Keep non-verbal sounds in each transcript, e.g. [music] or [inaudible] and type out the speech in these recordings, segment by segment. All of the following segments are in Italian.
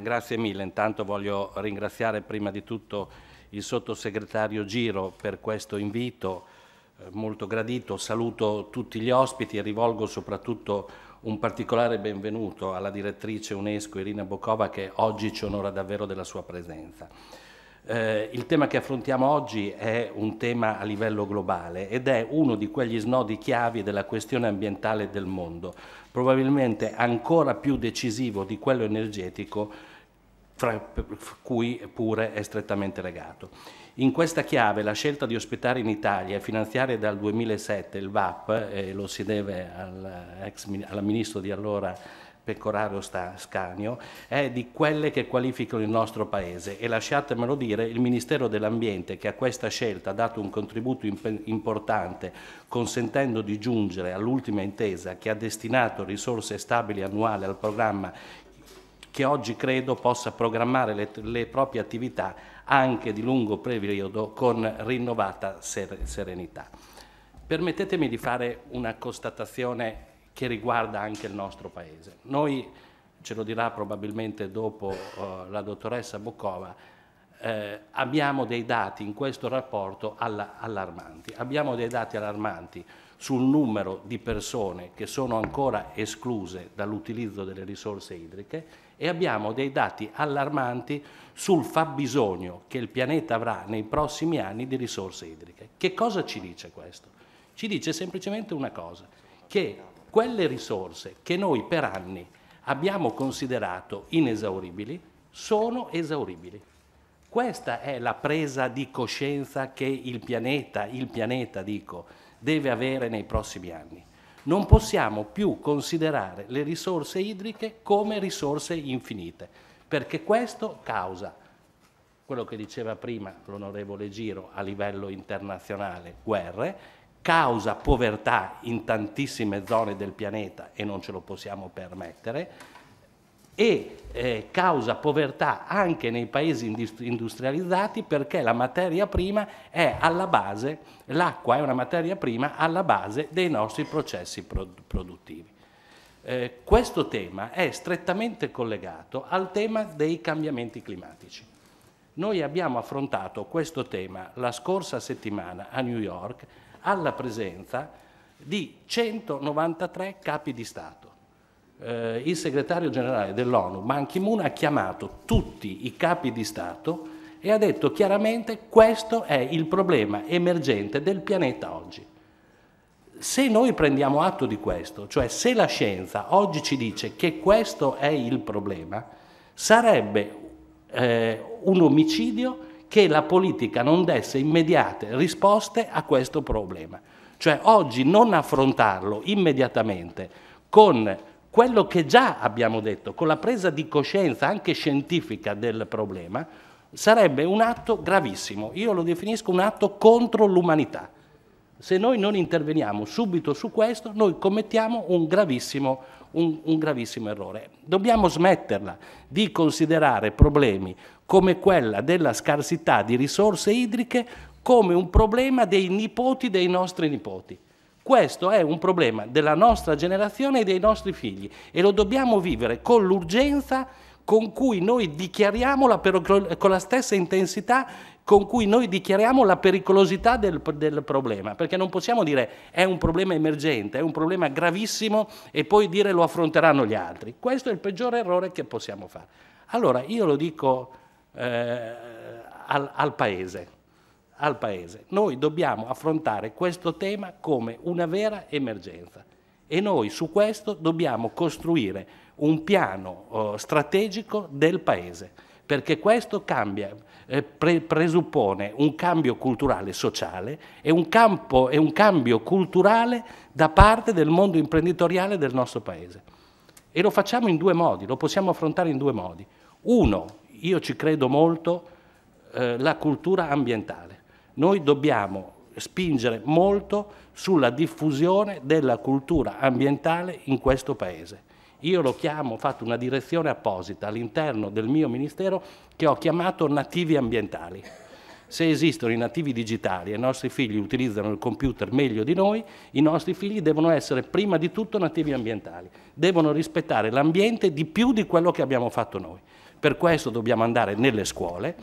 Grazie mille, intanto voglio ringraziare prima di tutto il sottosegretario Giro per questo invito eh, molto gradito, saluto tutti gli ospiti e rivolgo soprattutto un particolare benvenuto alla direttrice UNESCO Irina Bokova che oggi ci onora davvero della sua presenza. Eh, il tema che affrontiamo oggi è un tema a livello globale ed è uno di quegli snodi chiavi della questione ambientale del mondo, probabilmente ancora più decisivo di quello energetico, fra cui pure è strettamente legato. In questa chiave la scelta di ospitare in Italia e finanziare dal 2007 il VAP, eh, lo si deve al, ex, alla ministro di allora Pecoraro Scanio, è di quelle che qualificano il nostro Paese e lasciatemelo dire, il Ministero dell'Ambiente che a questa scelta ha dato un contributo importante consentendo di giungere all'ultima intesa che ha destinato risorse stabili annuali al programma che oggi credo possa programmare le, le proprie attività anche di lungo periodo con rinnovata ser serenità. Permettetemi di fare una constatazione che riguarda anche il nostro Paese. Noi, ce lo dirà probabilmente dopo eh, la dottoressa Boccova, eh, abbiamo dei dati in questo rapporto alla, allarmanti. Abbiamo dei dati allarmanti sul numero di persone che sono ancora escluse dall'utilizzo delle risorse idriche e abbiamo dei dati allarmanti sul fabbisogno che il pianeta avrà nei prossimi anni di risorse idriche. Che cosa ci dice questo? Ci dice semplicemente una cosa, che quelle risorse che noi per anni abbiamo considerato inesauribili sono esauribili. Questa è la presa di coscienza che il pianeta, il pianeta dico, deve avere nei prossimi anni. Non possiamo più considerare le risorse idriche come risorse infinite, perché questo causa quello che diceva prima l'onorevole Giro a livello internazionale, guerre, causa povertà in tantissime zone del pianeta e non ce lo possiamo permettere e eh, causa povertà anche nei paesi industrializzati perché la materia prima è alla base, l'acqua è una materia prima alla base dei nostri processi produttivi. Eh, questo tema è strettamente collegato al tema dei cambiamenti climatici. Noi abbiamo affrontato questo tema la scorsa settimana a New York alla presenza di 193 capi di Stato. Eh, il segretario generale dell'ONU, Ban Ki-moon, ha chiamato tutti i capi di Stato e ha detto chiaramente questo è il problema emergente del pianeta oggi. Se noi prendiamo atto di questo, cioè se la scienza oggi ci dice che questo è il problema, sarebbe eh, un omicidio che la politica non desse immediate risposte a questo problema. Cioè oggi non affrontarlo immediatamente con quello che già abbiamo detto, con la presa di coscienza anche scientifica del problema, sarebbe un atto gravissimo. Io lo definisco un atto contro l'umanità. Se noi non interveniamo subito su questo, noi commettiamo un gravissimo un, un gravissimo errore. Dobbiamo smetterla di considerare problemi come quella della scarsità di risorse idriche come un problema dei nipoti dei nostri nipoti. Questo è un problema della nostra generazione e dei nostri figli e lo dobbiamo vivere con l'urgenza con cui noi dichiariamo con la stessa intensità con cui noi dichiariamo la pericolosità del, del, problema, perché non possiamo dire è un problema emergente, è un problema gravissimo e poi dire lo affronteranno gli altri. Questo è il peggiore errore che possiamo fare. Allora io lo dico eh, al, al, paese, al Paese, noi dobbiamo affrontare questo tema come una vera emergenza e noi su questo dobbiamo costruire un piano eh, strategico del Paese perché questo cambia, eh, pre presuppone un cambio culturale sociale e un, campo, e un cambio culturale da parte del mondo imprenditoriale del nostro Paese. E lo facciamo in due modi, lo possiamo affrontare in due modi. Uno, io ci credo molto, eh, la cultura ambientale. Noi dobbiamo spingere molto sulla diffusione della cultura ambientale in questo Paese. Io lo chiamo, ho fatto una direzione apposita all'interno del mio ministero che ho chiamato nativi ambientali. Se esistono i nativi digitali e i nostri figli utilizzano il computer meglio di noi, i nostri figli devono essere prima di tutto nativi ambientali, devono rispettare l'ambiente di più di quello che abbiamo fatto noi. Per questo dobbiamo andare nelle scuole,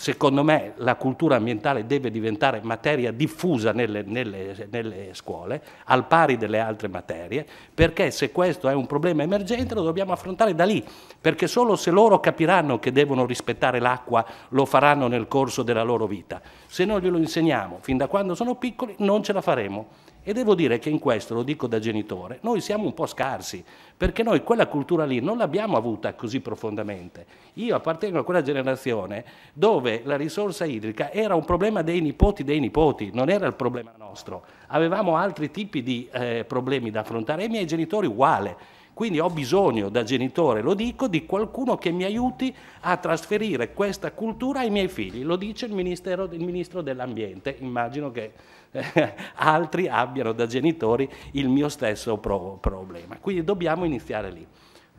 Secondo me la cultura ambientale deve diventare materia diffusa nelle, nelle, nelle scuole, al pari delle altre materie, perché se questo è un problema emergente lo dobbiamo affrontare da lì, perché solo se loro capiranno che devono rispettare l'acqua lo faranno nel corso della loro vita. Se noi glielo insegniamo fin da quando sono piccoli non ce la faremo. E devo dire che in questo, lo dico da genitore, noi siamo un po' scarsi, perché noi quella cultura lì non l'abbiamo avuta così profondamente. Io appartengo a quella generazione dove la risorsa idrica era un problema dei nipoti dei nipoti, non era il problema nostro. Avevamo altri tipi di eh, problemi da affrontare e i miei genitori uguale. Quindi ho bisogno da genitore, lo dico, di qualcuno che mi aiuti a trasferire questa cultura ai miei figli. Lo dice il, il ministro dell'ambiente, immagino che eh, [laughs] altri abbiano da genitori il mio stesso pro problema. Quindi dobbiamo iniziare lì.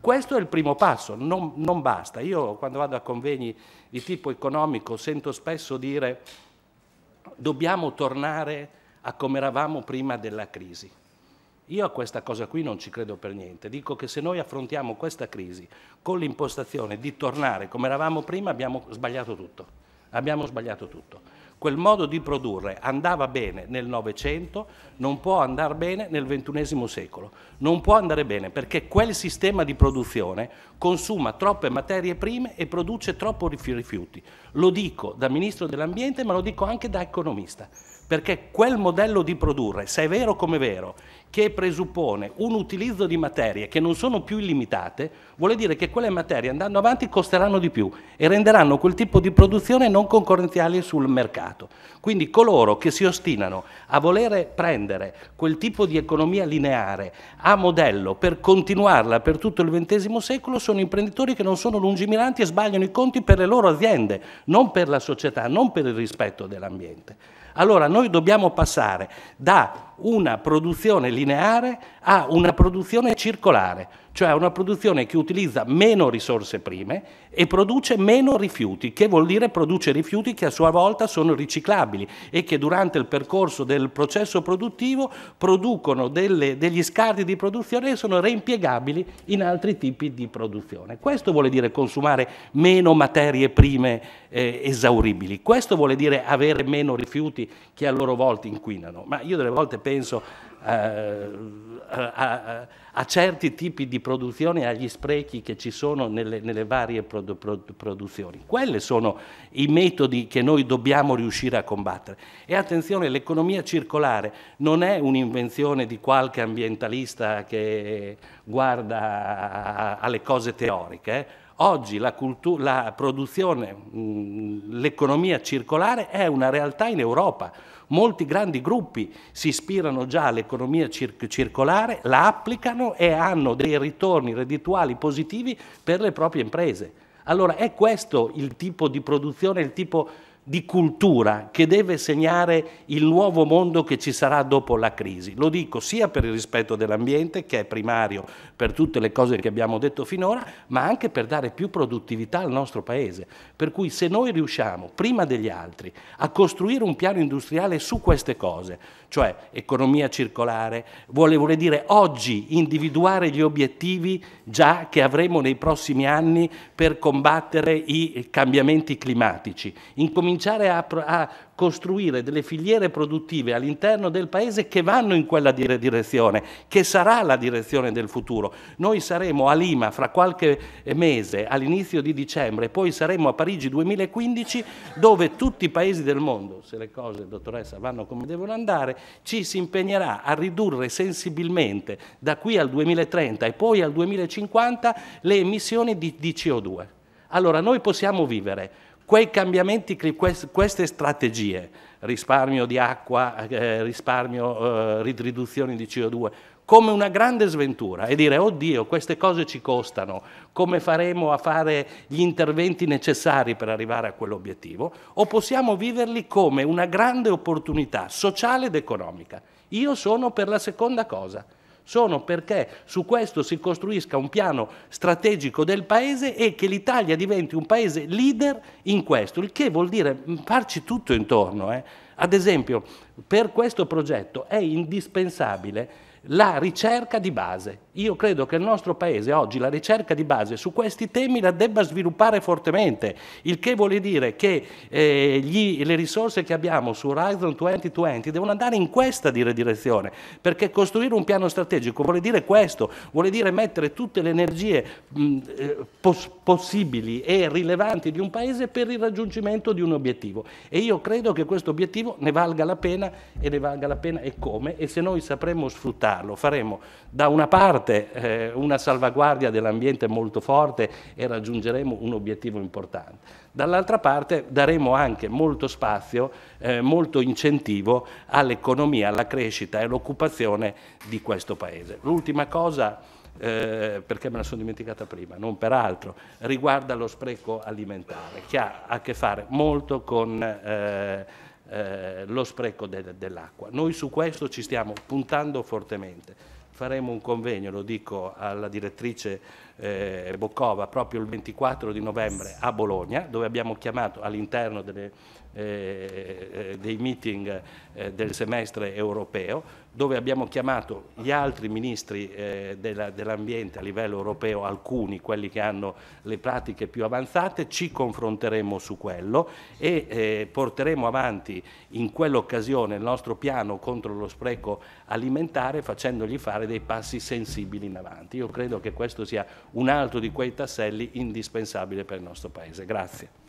Questo è il primo passo, non, non basta. Io quando vado a convegni di tipo economico sento spesso dire dobbiamo tornare a come eravamo prima della crisi. Io a questa cosa qui non ci credo per niente. Dico che se noi affrontiamo questa crisi con l'impostazione di tornare come eravamo prima, abbiamo sbagliato tutto. Abbiamo sbagliato tutto. Quel modo di produrre andava bene nel Novecento, non può andare bene nel XXI secolo. Non può andare bene perché quel sistema di produzione consuma troppe materie prime e produce troppo rifiuti. Lo dico da Ministro dell'Ambiente, ma lo dico anche da economista perché quel modello di produrre, se è vero come è vero, che presuppone un utilizzo di materie che non sono più illimitate, vuol dire che quelle materie andando avanti costeranno di più e renderanno quel tipo di produzione non concorrenziale sul mercato. Quindi coloro che si ostinano a volere prendere quel tipo di economia lineare a modello per continuarla per tutto il XX secolo sono imprenditori che non sono lungimiranti e sbagliano i conti per le loro aziende, non per la società, non per il rispetto dell'ambiente. Allora noi dobbiamo passare da una produzione lineare a una produzione circolare, cioè una produzione che utilizza meno risorse prime e produce meno rifiuti, che vuol dire produce rifiuti che a sua volta sono riciclabili e che durante il percorso del processo produttivo producono delle, degli scarti di produzione che sono reimpiegabili in altri tipi di produzione. Questo vuol dire consumare meno materie prime eh, esauribili, questo vuol dire avere meno rifiuti che a loro volta inquinano, ma io delle volte penso senso eh, a, a, a, certi tipi di produzione, agli sprechi che ci sono nelle, nelle varie produ, produ, produzioni. Quelli sono i metodi che noi dobbiamo riuscire a combattere. E attenzione, l'economia circolare non è un'invenzione di qualche ambientalista che guarda alle cose teoriche. Eh? Oggi la, la produzione, l'economia circolare è una realtà in Europa. Molti grandi gruppi si ispirano già all'economia cir circolare, la applicano e hanno dei ritorni reddituali positivi per le proprie imprese. Allora è questo il tipo di produzione, il tipo di di cultura che deve segnare il nuovo mondo che ci sarà dopo la crisi. Lo dico sia per il rispetto dell'ambiente, che è primario per tutte le cose che abbiamo detto finora, ma anche per dare più produttività al nostro Paese. Per cui se noi riusciamo, prima degli altri, a costruire un piano industriale su queste cose, cioè economia circolare, vuole, vuole dire oggi individuare gli obiettivi già che avremo nei prossimi anni per combattere i cambiamenti climatici. Incomin cominciare a, a costruire delle filiere produttive all'interno del paese che vanno in quella direzione, che sarà la direzione del futuro. Noi saremo a Lima fra qualche mese, all'inizio di dicembre, poi saremo a Parigi 2015, dove tutti i paesi del mondo, se le cose, dottoressa, vanno come devono andare, ci si impegnerà a ridurre sensibilmente da qui al 2030 e poi al 2050 le emissioni di, di CO2. Allora noi possiamo vivere Quei cambiamenti, queste strategie, risparmio di acqua, eh, risparmio, eh, riduzione di CO2, come una grande sventura e dire oddio queste cose ci costano, come faremo a fare gli interventi necessari per arrivare a quell'obiettivo, o possiamo viverli come una grande opportunità sociale ed economica. Io sono per la seconda cosa sono perché su questo si costruisca un piano strategico del Paese e che l'Italia diventi un Paese leader in questo, il che vuol dire farci tutto intorno. Eh. Ad esempio, per questo progetto è indispensabile la ricerca di base, io credo che il nostro Paese oggi la ricerca di base su questi temi la debba sviluppare fortemente, il che vuol dire che eh, gli, le risorse che abbiamo su Horizon 2020 devono andare in questa direzione, perché costruire un piano strategico vuol dire questo, vuol dire mettere tutte le energie mh, eh, pos possibili e rilevanti di un Paese per il raggiungimento di un obiettivo. E io credo che questo obiettivo ne valga la pena e ne valga la pena e come, e se noi sapremo sfruttarlo faremo da una parte forte, eh, una salvaguardia dell'ambiente molto forte e raggiungeremo un obiettivo importante. Dall'altra parte daremo anche molto spazio, eh, molto incentivo all'economia, alla crescita e all'occupazione di questo Paese. L'ultima cosa... Eh, perché me la sono dimenticata prima, non peraltro, riguarda lo spreco alimentare, che ha a che fare molto con eh, eh, lo spreco de dell'acqua. Noi su questo ci stiamo puntando fortemente faremo un convegno, lo dico alla direttrice eh, Boccova, proprio il 24 di novembre a Bologna, dove abbiamo chiamato all'interno delle eh, eh, dei meeting eh, del semestre europeo, dove abbiamo chiamato gli altri ministri dell'ambiente a livello europeo, alcuni, quelli che hanno le pratiche più avanzate, ci confronteremo su quello e porteremo avanti in quell'occasione il nostro piano contro lo spreco alimentare facendogli fare dei passi sensibili in avanti. Io credo che questo sia un altro di quei tasselli indispensabile per il nostro Paese. Grazie.